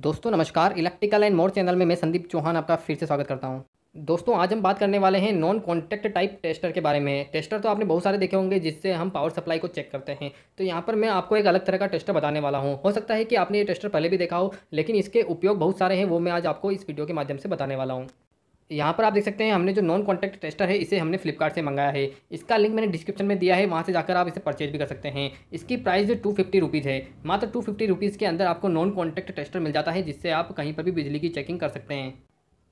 दोस्तों नमस्कार electrical and more channel में मैं संदीप चौहान आपका फिर से स्वागत करता हूं दोस्तों आज हम बात करने वाले हैं नॉन कॉन्टैक्ट टाइप टेस्टर के बारे में टेस्टर तो आपने बहुत सारे देखे होंगे जिससे हम पावर सप्लाई को चेक करते हैं तो यहाँ पर मैं आपको एक अलग तरह का टेस्टर बताने वाला हूँ हो सकता है कि आपने ये टेस्टर पहले भी देखा हो लेकिन इसके उपयोग बहुत सारे हैं वो मैं आज आपको इस वीडियो के माध्यम से बताने वाला हूँ यहाँ पर आप देख सकते हैं हमने जो नॉन कॉन्टैक्ट टेस्टर है इसे हमने फ्लिपकार्ट से मंगाया है इसका लिंक मैंने डिस्क्रिप्शन में दिया है वहाँ से जाकर आप इसे परचेज भी कर सकते हैं इसकी प्राइस टू फिफ्टी रुपीज़ है मात्र टू फिफ्टी रुपीज़ के अंदर आपको नॉन कॉन्टैक्ट टेस्टर मिल जाता है जिससे आप कहीं पर भी बिजली की चेकिंग कर सकते हैं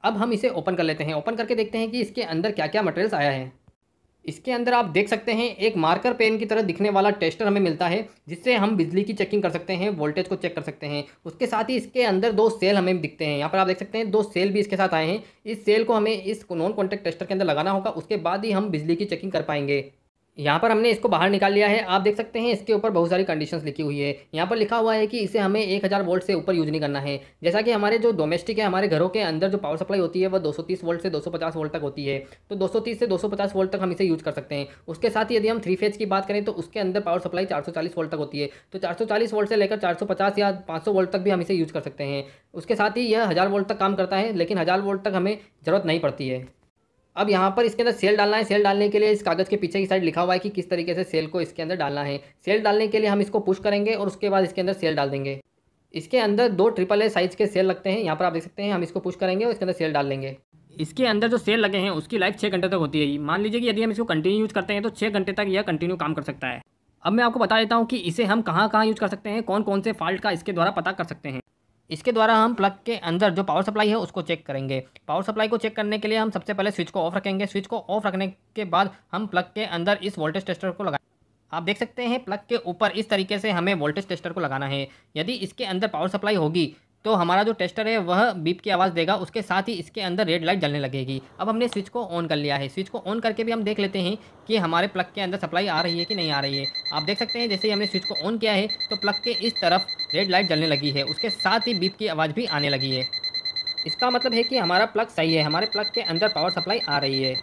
अब हम इसे ओपन कर लेते हैं ओपन करके देखते हैं कि इसके अंदर क्या क्या मटेरियल्स आया है इसके अंदर आप देख सकते हैं एक मार्कर पेन की तरह दिखने वाला टेस्टर हमें मिलता है जिससे हम बिजली की चेकिंग कर सकते हैं वोल्टेज को चेक कर सकते हैं उसके साथ ही इसके अंदर दो सेल हमें दिखते हैं यहाँ पर आप देख सकते हैं दो सेल भी इसके साथ आए हैं इस सेल को हमें इस नॉन कॉन्टैक्ट टेस्टर के अंदर लगाना होगा उसके बाद ही हम बिजली की चेकिंग कर पाएंगे यहाँ पर हमने इसको बाहर निकाल लिया है आप देख सकते हैं इसके ऊपर बहुत सारी कंडीशंस लिखी हुई है यहाँ पर लिखा हुआ है कि इसे हमें एक हज़ार वोल्ट से ऊपर यूज़ नहीं करना है जैसा कि हमारे जो डोमेस्टिक है हमारे घरों के अंदर जो पावर सप्लाई होती है वह 230 वोल्ट से 250 वोल्ट तक होती है तो 230 से 250 वोल्ट तक हम इसे यूज़ कर सकते हैं उसके साथ यदि हम थ्री फेज की बात करें तो उसके अंदर पावर सप्लाई चार वोल्ट तक होती है तो चार वोल्ट से लेकर चार या पाँच वोल्ट तक भी हम इसे यूज़ कर सकते हैं उसके साथ ही यह हज़ार वोल्ट तक काम करता है लेकिन हज़ार वोल्ट तक हमें ज़रूरत नहीं पड़ती है अब यहाँ पर इसके अंदर सेल डालना है सेल डालने के लिए इस कागज़ के पीछे की साइड लिखा हुआ है कि किस तरीके से सेल को इसके अंदर डालना है सेल डालने के लिए हम इसको पुश करेंगे और उसके बाद इसके अंदर सेल डाल देंगे इसके अंदर दो ट्रिपल ए साइज़ के सेल लगते हैं यहाँ पर आप देख सकते हैं हम इसको पुश करेंगे और इसके अंदर सेल डाल देंगे इसके अंदर जो सेल लगे हैं उसकी लाइफ छः घंटे तक होती है मान लीजिए कि यदि हम इसको कंटिन्यू यूज़ करते हैं तो छः घंटे तक यह कंटिन्यू काम कर सकता है अब मैं आपको बता देता हूँ कि इसे हम कहाँ कहाँ यूज़ कर सकते हैं कौन कौन से फॉल्ट का इसके द्वारा पता कर सकते हैं इसके द्वारा हम प्लग के अंदर जो पावर सप्लाई है उसको चेक करेंगे पावर सप्लाई को चेक करने के लिए हम सबसे पहले स्विच को ऑफ रखेंगे स्विच को ऑफ रखने के बाद हम प्लग के अंदर इस वोल्टेज टेस्टर को लगा आप देख सकते हैं प्लग के ऊपर इस तरीके से हमें वोल्टेज टेस्टर को लगाना है यदि इसके अंदर पावर सप्लाई होगी तो हमारा जो टेस्टर है वह बीप की आवाज़ देगा उसके साथ ही इसके अंदर रेड लाइट जलने लगेगी अब हमने स्विच को ऑन कर लिया है स्विच को ऑन करके भी हम देख लेते हैं कि हमारे प्लग के अंदर सप्लाई आ रही है कि नहीं आ रही है आप देख सकते हैं जैसे ही हमने स्विच को ऑन किया है तो प्लग के इस तरफ रेड लाइट जलने लगी है उसके साथ ही बीप की आवाज़ भी आने लगी है इसका मतलब है कि हमारा प्लग सही है हमारे प्लग के अंदर पावर सप्लाई आ रही है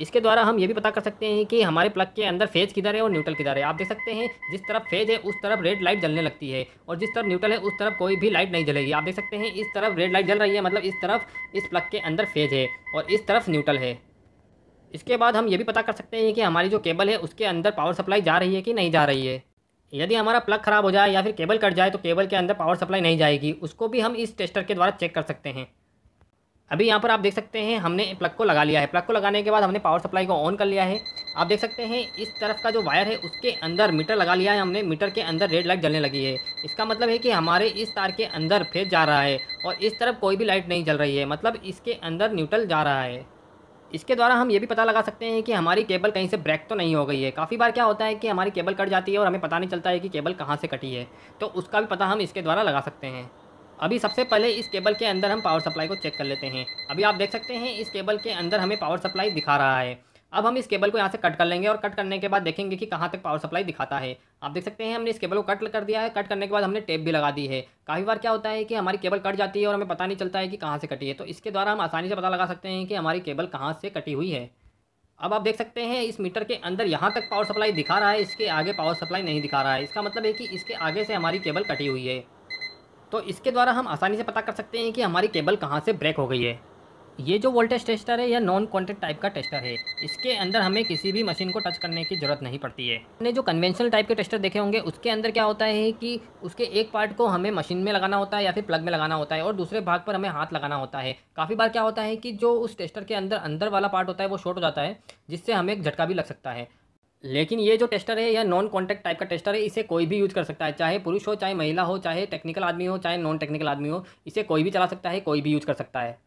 इसके द्वारा हम ये भी पता कर सकते हैं कि हमारे प्लग के अंदर फेज किधर है और न्यूट्रल किधर है आप देख सकते हैं जिस तरफ फेज है उस तरफ रेड लाइट जलने लगती है और जिस तरफ न्यूट्रल है उस तरफ कोई भी लाइट नहीं जलेगी आप देख सकते हैं इस तरफ रेड लाइट जल रही है मतलब इस तरफ इस प्लग के अंदर फेज है और इस तरफ न्यूट्रल है इसके बाद हम ये भी पता कर सकते हैं कि हमारी जो केबल है उसके अंदर पावर सप्लाई जा रही है कि नहीं जा रही है यदि हमारा प्लग ख़राब हो जाए या फिर केबल कट जाए तो केबल के अंदर पावर सप्लाई नहीं जाएगी उसको भी हम इस टेस्टर के द्वारा चेक कर सकते हैं अभी यहाँ पर आप देख सकते हैं हमने प्लग को लगा लिया है प्लग को लगाने के बाद हमने पावर सप्लाई को ऑन कर लिया है आप देख सकते हैं इस तरफ का जो वायर है उसके अंदर मीटर लगा लिया है हमने मीटर के अंदर रेड लाइट जलने लगी है इसका मतलब है कि हमारे इस तार के अंदर फेज जा रहा है और इस तरफ कोई भी लाइट नहीं जल रही है मतलब इसके अंदर न्यूट्रल जा रहा है इसके द्वारा हम ये भी पता लगा सकते हैं कि हमारी केबल कहीं से ब्रेक तो नहीं हो गई है काफ़ी बार क्या होता है कि हमारी केबल कट जाती है और हमें पता नहीं चलता है कि केबल कहाँ से कटी है तो उसका भी पता हम इसके द्वारा लगा सकते हैं अभी सबसे पहले इस केबल के अंदर हम पावर सप्लाई को चेक कर लेते हैं अभी आप देख सकते हैं इस केबल के अंदर हमें पावर सप्लाई दिखा रहा है अब हम इस केबल को यहाँ से कट कर लेंगे और कट करने के बाद देखेंगे कि कहाँ तक पावर सप्लाई दिखाता है आप देख सकते हैं हमने इस केबल को कट कर दिया है कट करने के बाद हमने टेप भी लगा दी है काफ़ी बार क्या होता है कि हमारी केबल कट जाती है और हमें पता नहीं चलता है कि कहाँ से कटी है तो इसके द्वारा हम आसानी से पता लगा सकते हैं कि हमारी केबल कहाँ से कटी हुई है अब आप देख सकते हैं इस मीटर के अंदर यहाँ तक पावर सप्लाई दिखा रहा है इसके आगे पावर सप्लाई नहीं दिखा रहा है इसका मतलब है कि इसके आगे से हमारी केबल कटी हुई है तो इसके द्वारा हम आसानी से पता कर सकते हैं कि हमारी केबल कहाँ से ब्रेक हो गई है ये जो वोल्टेज टेस्टर है यह नॉन कॉन्टेक्ट टाइप का टेस्टर है इसके अंदर हमें किसी भी मशीन को टच करने की ज़रूरत नहीं पड़ती है हमने जो कन्वेंशनल टाइप के टेस्टर देखे होंगे उसके अंदर क्या होता है कि उसके एक पार्ट को हमें मशीन में लगाना होता है या फिर प्लग में लगाना होता है और दूसरे भाग पर हमें हाथ लगाना होता है काफ़ी बार क्या होता है कि जो उस टेस्टर के अंदर अंदर वाला पार्ट होता है वो शॉर्ट हो जाता है जिससे हमें एक झटका भी लग सकता है लेकिन ये जो टेस्टर है यह नॉन कॉन्टैक्ट टाइप का टेस्टर है इसे कोई भी यूज़ कर सकता है चाहे पुरुष हो चाहे महिला हो चाहे टेक्निकल आदमी हो चाहे नॉन टेक्निकल आदमी हो इसे कोई भी चला सकता है कोई भी यूज़ कर सकता है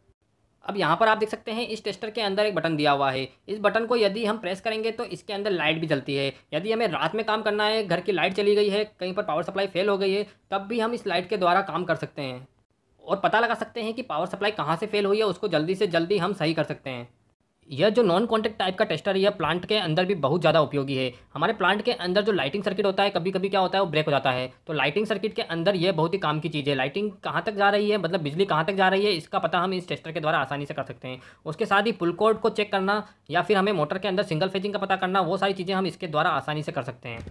अब यहाँ पर आप देख सकते हैं इस टेस्टर के अंदर एक बटन दिया हुआ है इस बटन को यदि हम प्रेस करेंगे तो इसके अंदर लाइट भी जलती है यदि हमें रात में काम करना है घर की लाइट चली गई है कहीं पर पावर सप्लाई फेल हो गई है तब भी हम इस लाइट के द्वारा काम कर सकते हैं और पता लगा सकते हैं कि पावर सप्लाई कहाँ से फेल हुई है उसको जल्दी से जल्दी हम सही कर सकते हैं यह जो नॉन कॉन्टैक्ट टाइप का टेस्टर है यह प्लांट के अंदर भी बहुत ज़्यादा उपयोगी है हमारे प्लांट के अंदर जो लाइटिंग सर्किट होता है कभी कभी क्या होता है वो ब्रेक हो जाता है तो लाइटिंग सर्किट के अंदर यह बहुत ही काम की चीज़ है लाइटिंग कहाँ तक जा रही है मतलब बिजली कहाँ तक जा रही है इसका पता हम इस टेस्टर के द्वारा आसानी से कर सकते हैं उसके साथ ही पुल कोड को चेक करना या फिर हमें मोटर के अंदर सिंगल फेजिंग का पता करना वो सारी चीज़ें हम इसके द्वारा आसानी से कर सकते हैं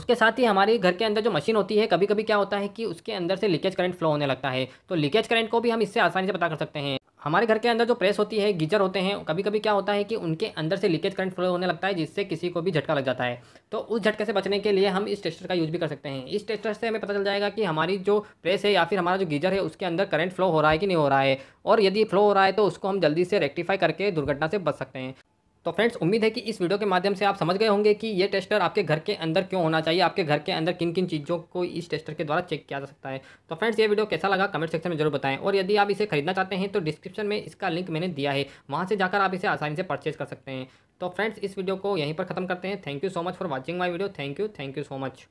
उसके साथ ही हमारे घर के अंदर जो मशीन होती है कभी कभी क्या होता है कि उसके अंदर से लीकेज करंट फ्लो होने लगता है तो लीकेज करंट को भी हम इससे आसानी से पता कर सकते हैं हमारे घर के अंदर जो प्रेस होती है गीजर होते हैं कभी कभी क्या होता है कि उनके अंदर से लीकेज करंट फ्लो होने लगता है जिससे किसी को भी झटका लग जाता है तो उस झटके से बचने के लिए हम इस टेस्टर का यूज़ भी कर सकते हैं इस टेस्टर से हमें पता चल जाएगा कि हमारी जो प्रेस है या फिर हमारा जो गीजर है उसके अंदर करंट फ्लो हो रहा है कि नहीं हो रहा है और यदि फ्लो हो रहा है तो उसको हम जल्दी से रेक्टिफाई करके दुर्घटना से बच सकते हैं तो फ्रेंड्स उम्मीद है कि इस वीडियो के माध्यम से आप समझ गए होंगे कि ये टेस्टर आपके घर के अंदर क्यों होना चाहिए आपके घर के अंदर किन किन चीज़ों को इस टेस्टर के द्वारा चेक किया जा सकता है तो फ्रेंड्स ये वीडियो कैसा लगा कमेंट सेक्शन में जरूर बताएं और यदि आप इसे खरीदना चाहते हैं तो डिस्क्रिप्शन में इसका लिंक मैंने दिया है वहाँ से जाकर आप इसे आसानी से परचेज कर सकते हैं तो फ्रेंड्स इस वीडियो को यहीं पर खत्म करते हैं thank you so much for watching my video thank you thank you so much